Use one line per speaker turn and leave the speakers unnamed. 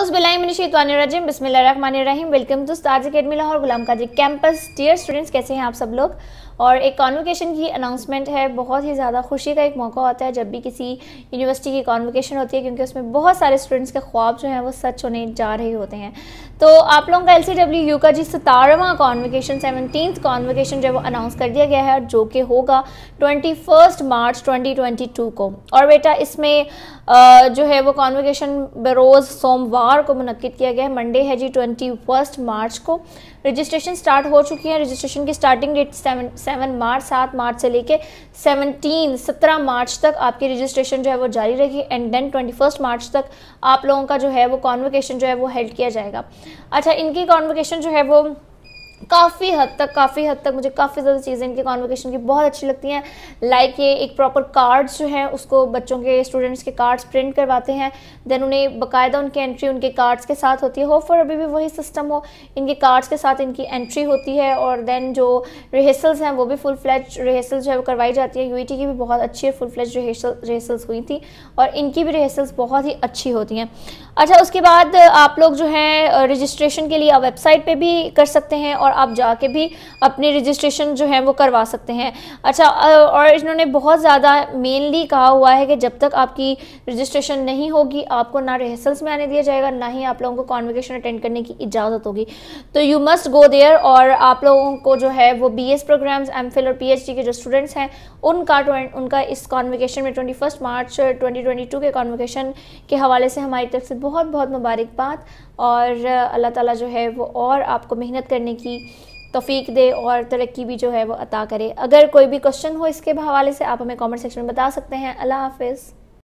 welcome to stars academy Lahore Ghulam Qazi campus dear students कैसे हैं आप सब लोग और एक कॉन्वोकेशन की अनाउंसमेंट है बहुत ही ज़्यादा खुशी का एक मौका होता है जब भी किसी यूनिवर्सिटी की कॉन्वोकेशन होती है क्योंकि उसमें बहुत सारे स्टूडेंट्स के ख्वाब जो हैं वो सच होने जा रहे होते हैं तो आप लोगों का एल यू का जी सतारवा कॉन्वोकेशन सेवनटीन कॉन्वोकेशन जो है वो अनाउंस कर दिया गया है जो कि होगा ट्वेंटी मार्च ट्वेंटी को और बेटा इसमें जो है वो कॉन्वोकेशन बरोज़ सोमवार सोमवार को मुनद किया गया है मंडे है जी ट्वेंटी फर्स्ट मार्च को रजिस्ट्रेशन स्टार्ट हो चुकी है रजिस्ट्रेशन की starting date seven seven March सात मार्च से लेके सेवनटीन सत्रह मार्च तक आपकी रजिस्ट्रेशन जो है वो जारी रहेगी and then twenty first March तक आप लोगों का जो है वो कॉन्वोकेशन जो है वो हेल्ड किया जाएगा अच्छा इनकी कॉन्वोकेशन जो है वो काफ़ी हद तक काफ़ी हद तक मुझे काफ़ी ज़्यादा चीज़ें इनकी कॉन्वोकेशन की बहुत अच्छी लगती हैं लाइक ये एक प्रॉपर कार्ड्स जो हैं उसको बच्चों के स्टूडेंट्स के कार्ड्स प्रिंट करवाते हैं देन उन्हें बाकायदा उनकी एंट्री उनके कार्ड्स के साथ होती है हो फॉर अभी भी वही सिस्टम हो इनके कार्ड्स के साथ इनकी एंट्री होती है और देन जो रिहर्सल्स हैं वो भी फुल फ्लैज रिहर्सल जो है वो करवाई जाती है यू e की भी बहुत अच्छी फुल फ्लैज रिहर्सल रिहर्सल्स हुई थी और इनकी भी रिहर्सल्स बहुत ही अच्छी होती हैं अच्छा उसके बाद आप लोग जो हैं रजिस्ट्रेशन के लिए वेबसाइट पर भी कर सकते हैं और और आप जाके भी अपनी रजिस्ट्रेशन जो है वो करवा सकते हैं अच्छा और इन्होंने बहुत ज़्यादा मेनली कहा हुआ है कि जब तक आपकी रजिस्ट्रेशन नहीं होगी आपको ना रिहर्सल्स में आने दिया जाएगा ना ही आप लोगों को कॉन्विकेशन अटेंड करने की इजाज़त होगी तो यू मस्ट गो देयर और आप लोगों को जो है वो बी एस प्रोग्राम्स एम और पी के जो स्टूडेंट्स हैं उनका उनका इस कॉन्विकेशन में ट्वेंटी मार्च ट्वेंटी के कॉन्वकेशन के हवाले से हमारी तरफ से बहुत बहुत मुबारकबाद और अल्लाह ताला जो है वो और आपको मेहनत करने की की तोफ़ी दे और तरक्की भी जो है वो अता करे अगर कोई भी क्वेश्चन हो इसके हवाले से आप हमें कमेंट सेक्शन में बता सकते हैं अल्लाह हाफिज़